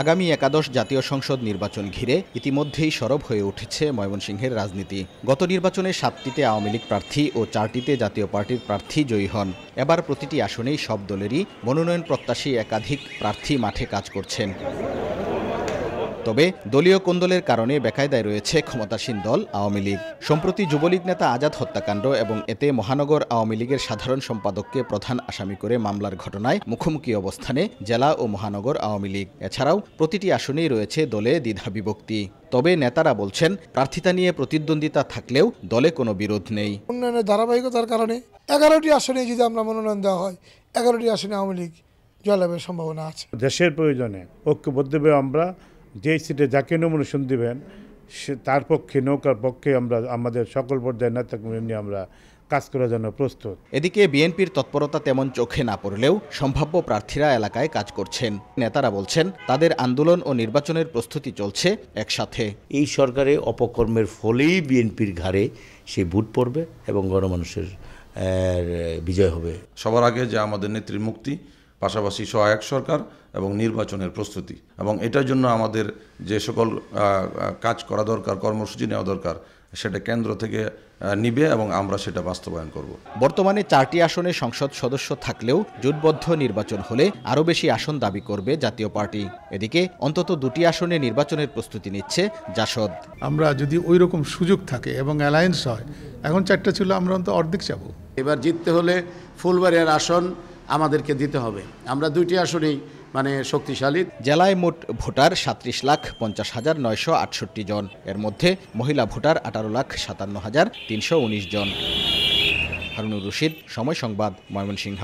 আগামী একাদশ জাতীয় সংসদ নির্বাচন ঘিরে ইতিমধ্যেই সরব হয়ে উঠেছে ময়মনসিংহের রাজনীতি গত নির্বাচনে সাতটিতে আওয়ামী লীগ প্রার্থী ও চারটিতে জাতীয় পার্টির প্রার্থী জয়ী হন এবার প্রতিটি আসনেই সব দলেরই মনোনয়ন প্রত্যাশী একাধিক প্রার্থী মাঠে কাজ করছেন তবে দলীয় কোন্দলের কারণে বেকায়দায় রয়েছে ক্ষমতাসীন দল আওয়ামী লীগ সম্প্রতি যুবলীগ নেতা আজাদ হত্যাকাণ্ড এবং এতে মহানগর আওয়ামী লীগের সাধারণ সম্পাদককে প্রধান আসামি করে মামলার ঘটনায় মুখোমুখি অবস্থানে জেলা ও মহানগর আওয়ামী লীগ এছাড়াও প্রতিটি আসনেই রয়েছে দলে দ্বিধা বিভক্তি তবে নেতারা বলছেন প্রার্থিতা নিয়ে প্রতিদ্বন্দ্বিতা থাকলেও দলে কোনো বিরোধ নেই উন্নয়নের ধারাবাহিকতার কারণে এগারোটি আসনে যদি আমরা মনোনয়ন দেওয়া হয় এগারোটি আসনে আওয়ামী লীগ জয়লাভের সম্ভাবনা আছে দেশের প্রয়োজনে ঐক্যবদ্ধ আমরা যে সিটে যাকে নমিনেশন দেবেন সে তার পক্ষে নৌকার পক্ষে আমরা আমাদের সকল পর্যায়ের নেতাকর্মী নিয়ে আমরা কাজ করার জন্য প্রস্তুত এদিকে বিএনপির তৎপরতা তেমন চোখে না পড়লেও সম্ভাব্য প্রার্থীরা এলাকায় কাজ করছেন নেতারা বলছেন তাদের আন্দোলন ও নির্বাচনের প্রস্তুতি চলছে একসাথে এই সরকারে অপকর্মের ফলেই বিএনপির ঘাড়ে সে ভোট পড়বে এবং গণমানুষের বিজয় হবে সবার আগে যে আমাদের নেত্রীর মুক্তি পাশাপাশি সহায়ক সরকার এবং নির্বাচনের প্রস্তুতি এবং এটার জন্য আমাদের যে সকল কাজ করা দরকার কর্মসূচি নেওয়া দরকার সেটা কেন্দ্র থেকে নিবে এবং আমরা সেটা বাস্তবায়ন করব বর্তমানে চারটি আসনে সংসদ সদস্য থাকলেও জোটবদ্ধ নির্বাচন হলে আরও বেশি আসন দাবি করবে জাতীয় পার্টি এদিকে অন্তত দুটি আসনে নির্বাচনের প্রস্তুতি নিচ্ছে জাসদ আমরা যদি ওই রকম সুযোগ থাকে এবং অ্যালায়েন্স হয় এখন চারটা ছিল আমরা অন্তত অর্ধেক যাব এবার জিততে হলে ফুলবাড়িয়ার আসন আমাদেরকে দিতে হবে আমরা দুইটি আসনেই মানে শক্তিশালী জেলায় মোট ভোটার সাত্রিশ লাখ পঞ্চাশ হাজার নয়শো আটষট্টি জন এর মধ্যে মহিলা ভোটার আঠারো লাখ সাতান্ন হাজার তিনশো উনিশ জন হারুনুর রশিদ সময় সংবাদ ময়মনসিংহ